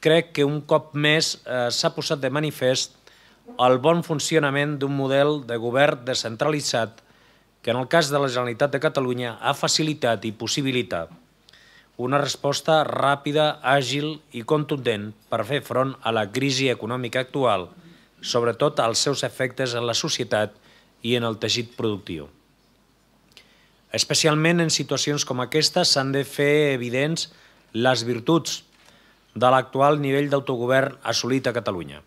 crec que un cop més eh, s'ha posat de manifest el bon funcionament d'un model de govern descentralitzat que en el cas de la Generalitat de Catalunya ha facilitat i possibilitat una resposta ràpida, àgil i contundent per fer front a la crisi econòmica actual, sobretot als seus efectes en la societat i en el teixit productiu. Especialment en situacions com aquesta s'han de fer evidents les virtuts de l'actual nivell d'autogovern assolit a Catalunya.